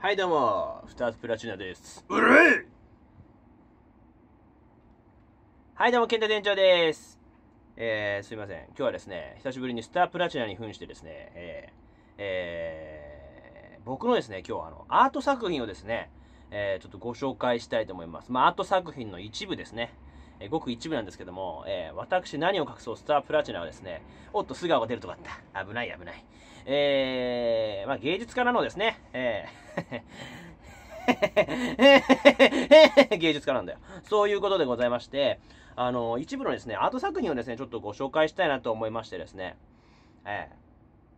はいどうも、スタープラチナです。うるいはいどうも、健太店長です。えー、すいません。今日はですね、久しぶりにスタープラチナに扮してですね、えー、えー、僕のですね、今日あの、アート作品をですね、えー、ちょっとご紹介したいと思います。まあ、アート作品の一部ですね。えごく一部なんですけども、えー、私何を隠そう、スタープラチナはですね、おっと素顔が出るとかあった。危ない危ない。えー、まあ芸術家なのですね。えー、芸術家なんだよ。そういうことでございまして、あの、一部のですね、アート作品をですね、ちょっとご紹介したいなと思いましてですね、えー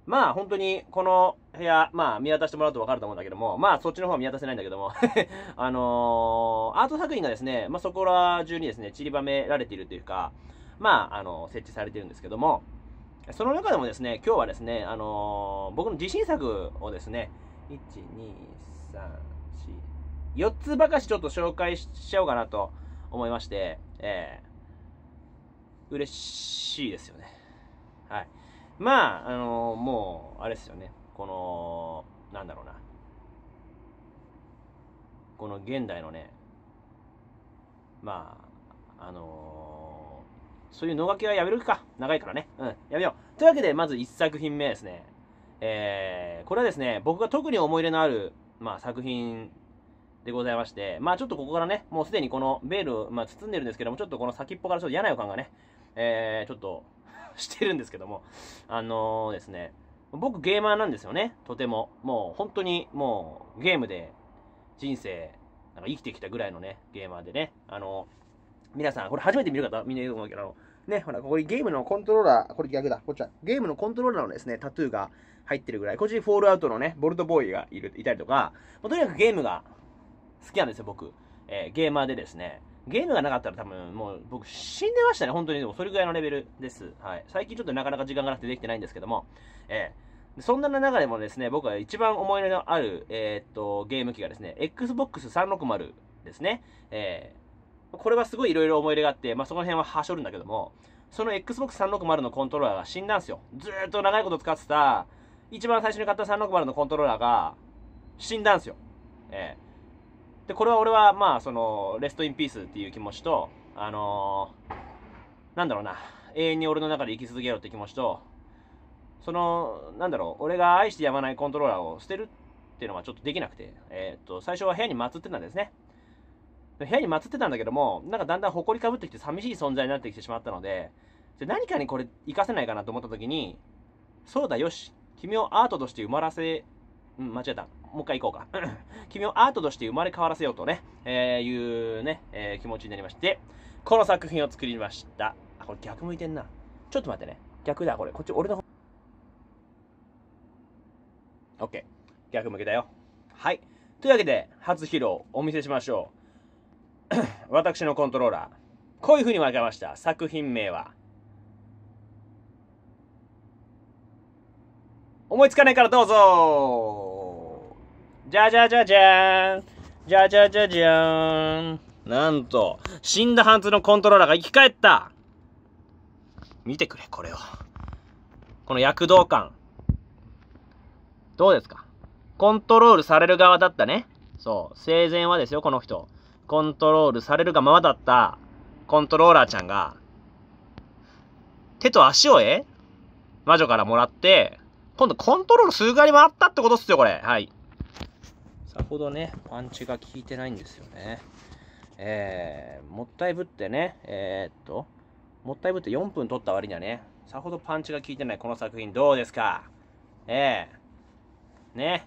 まあ本当にこの部屋、まあ見渡してもらうと分かると思うんだけども、まあそっちの方は見渡せないんだけども あのー、アート作品がですね、まあそこら中にですね、散りばめられているというか、まあ、あの、設置されてるんですけども、その中でもですね、今日はですね、あのー、僕の自信作をですね、1、2、3、4、4つばかしちょっと紹介しちゃおうかなと思いまして、えー、嬉しいですよね。まあ、あのもう、あれですよね。この、なんだろうな。この現代のね、まあ、あのー、そういうのがけはやめるか。長いからね。うん、やめよう。というわけで、まず1作品目ですね。えー、これはですね、僕が特に思い入れのある、まあ、作品でございまして、まあ、ちょっとここからね、もうすでにこのベールを、まあ、包んでるんですけども、ちょっとこの先っぽからちょっと嫌な予感がね、えー、ちょっとしてるんですけども、あのー、ですね、僕ゲーマーなんですよね、とても。もう本当にもうゲームで人生、なんか生きてきたぐらいのね、ゲーマーでね、あのー、皆さん、これ初めて見る方、みんないると思うけど、ね、ほら、ここにゲームのコントローラー、これ逆だ、こっちは、ゲームのコントローラーのですね、タトゥーが入ってるぐらい、こっちにフォールアウトのね、ボルトボーイがいるいたりとか、まあ、とにかくゲームが好きなんですよ、僕。えー、ゲーマーでですね、ゲームがなかったら多分もう僕死んでましたね、本当に。でもそれぐらいのレベルです。はい。最近ちょっとなかなか時間がなくてできてないんですけども、えー、そんな中でもですね、僕は一番思い入れのある、えー、っと、ゲーム機がですね、Xbox 360ですね。えー、これはすごい色々思い入れがあって、まあ、その辺ははしょるんだけども、その Xbox 360のコントローラーが死んだんですよ。ずーっと長いこと使ってた、一番最初に買った360のコントローラーが死んだんですよ。えーで、これは俺は、まあ、その、レストインピースっていう気持ちと、あのー、なんだろうな、永遠に俺の中で生き続けろって気持ちと、その、なんだろう、俺が愛してやまないコントローラーを捨てるっていうのはちょっとできなくて、えー、っと、最初は部屋に祀ってたんですね。部屋に祀ってたんだけども、なんかだんだん埃かぶってきて寂しい存在になってきてしまったので、で何かにこれ活かせないかなと思った時に、そうだよし、君をアートとして埋まらせうん、間違えた。もう一回行こうか。君をアートとして生まれ変わらせようとね、えー、いうね、えー、気持ちになりまして、この作品を作りました。あ、これ逆向いてんな。ちょっと待ってね。逆だ、これ。こっち、俺の方。OK。逆向けだよ。はい。というわけで、初披露、お見せしましょう。私のコントローラー。こういう風に分けました。作品名は。思いつかないからどうぞじゃじゃじゃじゃーんじゃじゃじゃじゃーんなんと、死んだハンツのコントローラーが生き返った見てくれ、これを。この躍動感。どうですかコントロールされる側だったね。そう。生前はですよ、この人。コントロールされるがままだったコントローラーちゃんが、手と足をえ魔女からもらって、今度コントロール数回もあったってことっすよ、これ。はい。さほどね、パンチが効いてないんですよね。えー、もったいぶってね、えー、っと、もったいぶって4分取った割にはね、さほどパンチが効いてないこの作品どうですかええー、ね。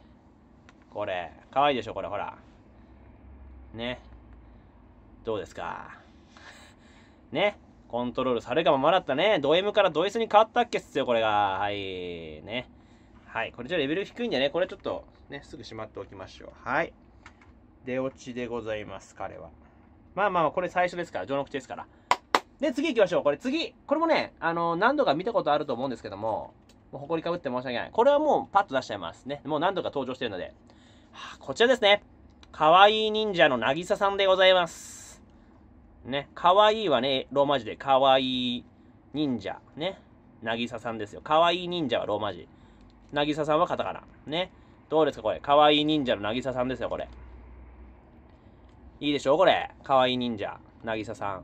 これ、かわいいでしょ、これ、ほら。ね。どうですか ね。コントロールされるがままだったね。ド M からド S に変わったっけっすよ、これが。はい。ね。はい。これじゃレベル低いんでね、これちょっとね、すぐしまっておきましょう。はい。出落ちでございます、彼は。まあまあ、これ最初ですから、序の口ですから。で、次行きましょう。これ次。これもね、あの何度か見たことあると思うんですけども、もう誇りかぶって申し訳ない。これはもうパッと出しちゃいますね。もう何度か登場してるので。はあ、こちらですね。かわいい忍者のなぎささんでございます。ね。かわいいはね、ローマ字で、かわいい忍者。ね。なぎささんですよ。かわいい忍者はローマ字。なぎささんはカタカナ。ね。どうですか、これ。かわいい忍者のなぎささんですよ、これ。いいでしょう、これ。かわいい忍者、なぎささん。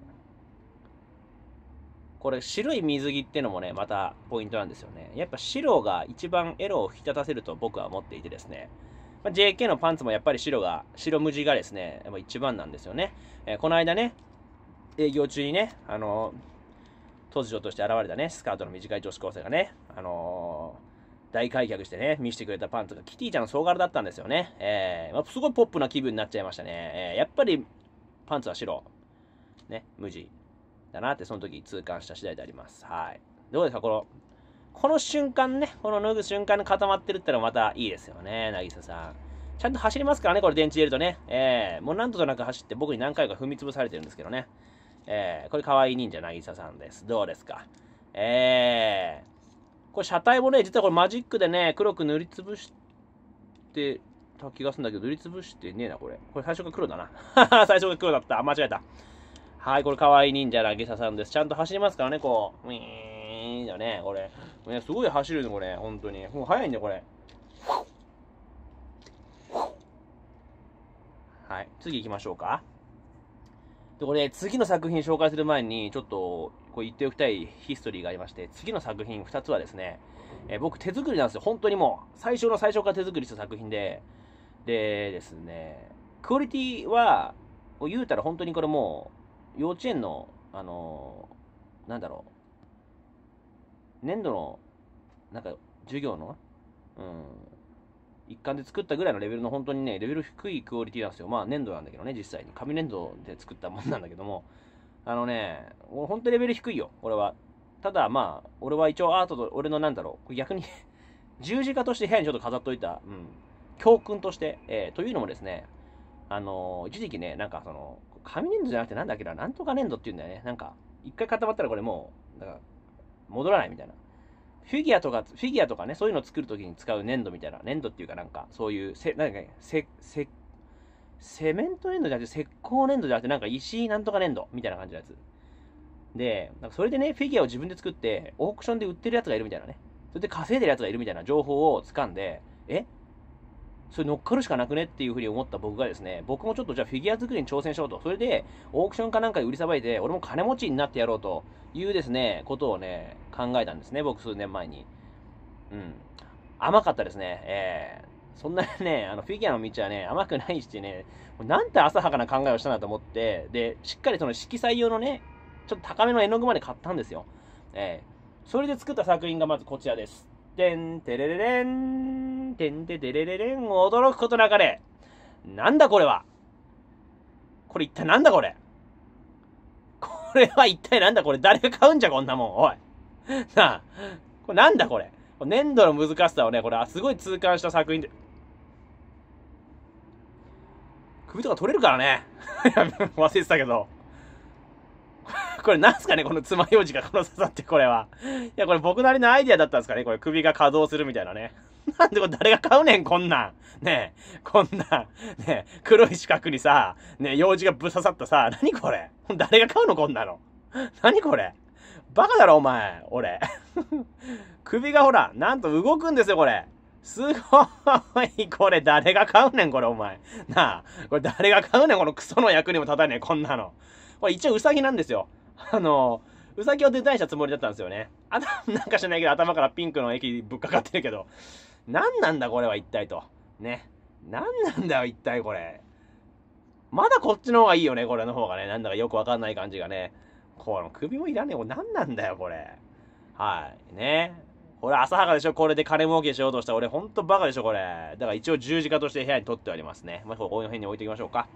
これ、白い水着ってのもね、またポイントなんですよね。やっぱ白が一番エロを引き立たせると僕は思っていてですね。まあ、JK のパンツもやっぱり白が、白無地がですね、やっぱ一番なんですよね。えー、この間ね、営業中にね、あのー、突如として現れたね、スカートの短い女子高生がね、あのー大開脚してね、見せてくれたパンツがキティちゃんの総柄だったんですよね。えー、まあ、すごいポップな気分になっちゃいましたね。えー、やっぱり、パンツは白。ね、無地。だなって、その時痛感した次第であります。はい。どうですか、この、この瞬間ね、この脱ぐ瞬間に固まってるってのはまたいいですよね、なぎささん。ちゃんと走りますからね、これ電池入れるとね。えー、もう何度となく走って僕に何回か踏み潰されてるんですけどね。えー、これ可愛い忍者なぎささんです。どうですか。えー、これ車体もね、実はこれマジックでね、黒く塗りつぶしてた気がするんだけど、塗りつぶしてねえな、これ。これ最初が黒だな。最初が黒だった。間違えた。はい、これ可愛い忍者ラゲサさんです。ちゃんと走りますからね、こう。ウィーンだね、これ。ね、すごい走るね、これ。本当に。もう早いんだよ、これ。はい、次行きましょうか。で、これ、次の作品紹介する前に、ちょっと、こう言っておきたいヒストリーがありまして、次の作品2つはですね、えー、僕手作りなんですよ。本当にもう、最初の最初から手作りした作品で、でですね、クオリティは、言うたら本当にこれもう、幼稚園の、あのー、なんだろう、粘土の、なんか、授業の、うん、一環で作ったぐらいのレベルの本当にね、レベル低いクオリティなんですよ。まあ粘土なんだけどね、実際に。紙粘土で作ったもんなんだけども。あのね、本当レベル低いよ、俺は。ただまあ、俺は一応アートと、俺のなんだろう、これ逆に 十字架として部屋にちょっと飾っといた、うん、教訓として、えー、というのもですね、あのー、一時期ね、なんかその、紙粘土じゃなくてなんだっけな、なんとか粘土っていうんだよね。なんか、一回固まったらこれもう、だから、戻らないみたいな。フィギュアとか、フィギュアとかね、そういうのを作るときに使う粘土みたいな、粘土っていうかなんか、そういう、せ、なんか、せ、せ、セメント粘土じゃなくて、石膏粘土じゃなくて、なんか石なんとか粘土みたいな感じのやつ。で、なんかそれでね、フィギュアを自分で作って、オークションで売ってるやつがいるみたいなね。それで稼いでるやつがいるみたいな情報を掴んで、えそれ乗っかるしかなくねっていうふうに思った僕がですね、僕もちょっとじゃあフィギュア作りに挑戦しようと。それで、オークションかなんかで売りさばいて、俺も金持ちになってやろうというですね、ことをね、考えたんですね、僕数年前に。うん。甘かったですね。えー、そんなね、あの、フィギュアの道はね、甘くないしね、なんて浅はかな考えをしたなと思って、で、しっかりその色彩用のね、ちょっと高めの絵の具まで買ったんですよ。えー、それで作った作品がまずこちらです。てんてれれれん、てんててれれれん、驚くことなかれ。なんだこれはこれ一体なんだこれこれは一体なんだこれ誰が買うんじゃこんなもん、おい。なあ、これなんだこれ粘土の難しさをね、これはすごい痛感した作品で。首とか取れるからね。忘れてたけど。これなんすかねこの爪楊枝がこの刺さって、これは。いや、これ僕なりのアイディアだったんですかねこれ首が稼働するみたいなね。なんでこれ誰が買うねん、こんなん。ねえ、こんな、ねえ、黒い四角にさ、ねえ、楊枝がぶ刺さったさ、何これ誰が買うの、こんなの。何これバカだろ、お前。俺。首がほら、なんと動くんですよ、これ。すごい。これ誰が買うねん、これ、お前。なあ。これ誰が買うねん、このクソの役にも立たねえ、こんなの。これ一応ウサギなんですよ。あの、うさぎをデザインしたつもりだったんですよね。あ なんか知らないけど頭からピンクの液ぶっかかってるけど、何なんだこれは一体と。ね。何なんだよ一体これ。まだこっちの方がいいよね、これの方がね。なんだかよくわかんない感じがね。この首もいらねえ。これ何なんだよ、これ。はい。ね。これ浅はかでしょこれで金儲けしようとした俺ほんとバカでしょこれ。だから一応十字架として部屋に取ってありますね。まあ、この辺に置いておきましょうか。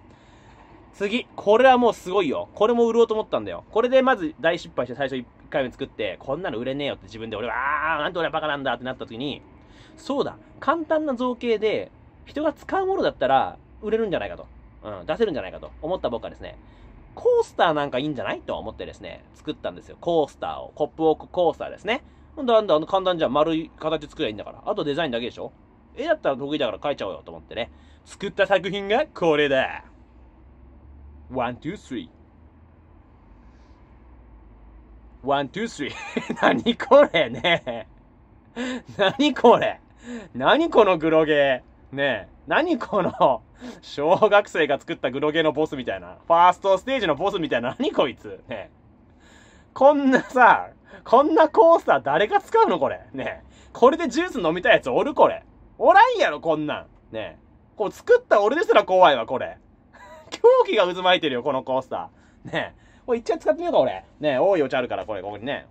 次。これはもうすごいよ。これも売ろうと思ったんだよ。これでまず大失敗して最初1回目作って、こんなの売れねえよって自分で俺は、あー、なんて俺はバカなんだってなった時に、そうだ、簡単な造形で、人が使うものだったら、売れるんじゃないかと。うん、出せるんじゃないかと思った僕はですね、コースターなんかいいんじゃないと思ってですね、作ったんですよ。コースターを。コップ置くコースターですね。だんだん簡単じゃん。丸い形作りゃいいんだから。あとデザインだけでしょ絵だったら得意だから描いちゃおうよと思ってね。作った作品がこれだ。one, two, three. スリー。何これね 何これ何このグロゲーねえ。何この 小学生が作ったグロゲーのボスみたいな。ファーストステージのボスみたいな。何こいつねこんなさ、こんなコースター誰が使うのこれ。ねこれでジュース飲みたいやつおるこれ。おらんやろこんなん。ねこう作った俺ですら怖いわ、これ。狂気が渦巻いてるよ、このコースター。ねえ。これ一回使ってみようか、俺。ねえ、多いお茶あるから、これ、ここにね。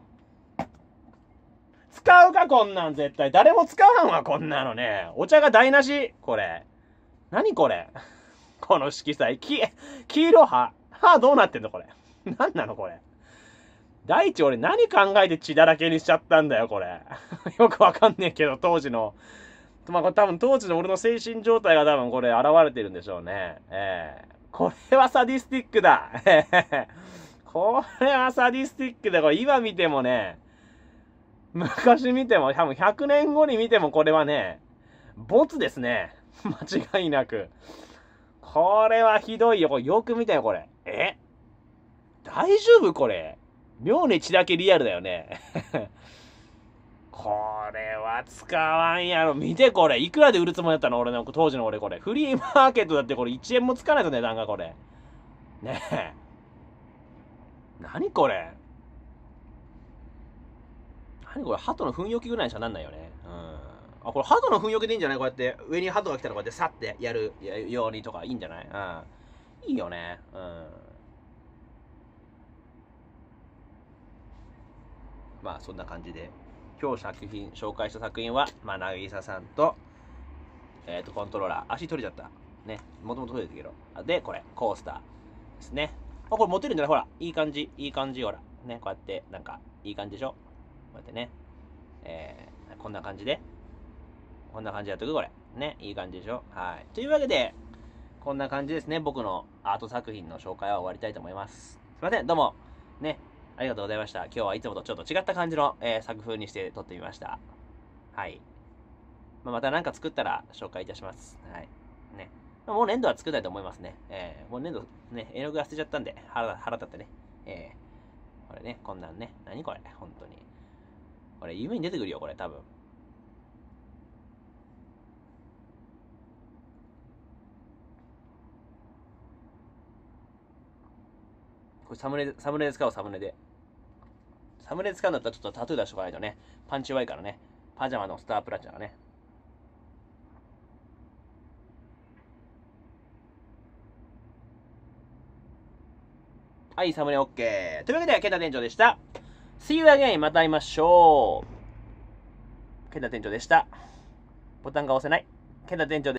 使うか、こんなん絶対。誰も使わんわ、こんなのね。お茶が台無し、これ。何これ。この色彩。き、黄色歯。歯どうなってんの、これ。何なの、これ。第一、俺何考えて血だらけにしちゃったんだよ、これ。よくわかんねえけど、当時の。まあ、多分当時の俺の精神状態が多分これ現れてるんでしょうね。ええーこれはサディスティックだ。これはサディスティックだ。これ今見てもね、昔見ても、多分100年後に見てもこれはね、ボツですね。間違いなく。これはひどいよ。これよく見てよ、これ。え大丈夫これ。妙に血だけリアルだよね。これは使わんやろ。見てこれ。いくらで売るつもりだったの俺の、当時の俺これ。フリーマーケットだってこれ1円もつかないと値段がこれ。ねえ。何これ。何これ。鳩の糞よきぐらいしかなんないよね。うん。あ、これ鳩の糞よきでいいんじゃないこうやって。上に鳩が来たらこうやってさってやるようにとかいいんじゃないうん。いいよね。うん。まあそんな感じで。今日作品、紹介した作品は、まあ、渚さんと、えっ、ー、と、コントローラー。足取れちゃった。ね。もともと取れてたけど。で、これ、コースターですね。あ、これ持てるんじゃないほら、いい感じ、いい感じ、ほら。ね、こうやって、なんか、いい感じでしょこうやってね。えー、こんな感じで。こんな感じやっとく、これ。ね、いい感じでしょはい。というわけで、こんな感じですね。僕のアート作品の紹介は終わりたいと思います。すいません、どうも。ね、ありがとうございました。今日はいつもとちょっと違った感じの、えー、作風にして撮ってみました。はい。まあ、また何か作ったら紹介いたします。はい。ね。もう粘土は作んないと思いますね。えー、もう粘土、ね、絵の具が捨てちゃったんで、腹、腹立ってね。えー、これね、こんなんね。何これ本当に。これ、夢に出てくるよ、これ、多分。これサムネ、サムネで使おう、サムネで。サムネ使うんだったらちょっとタトゥー出しとかないとね。パンチ弱いからね。パジャマのスタープラチナがね。はい、サムネオッケー。というわけで、ケンタ店長でした。See you again! また会いましょう。ケンタ店長でした。ボタンが押せない。ケンタ店長で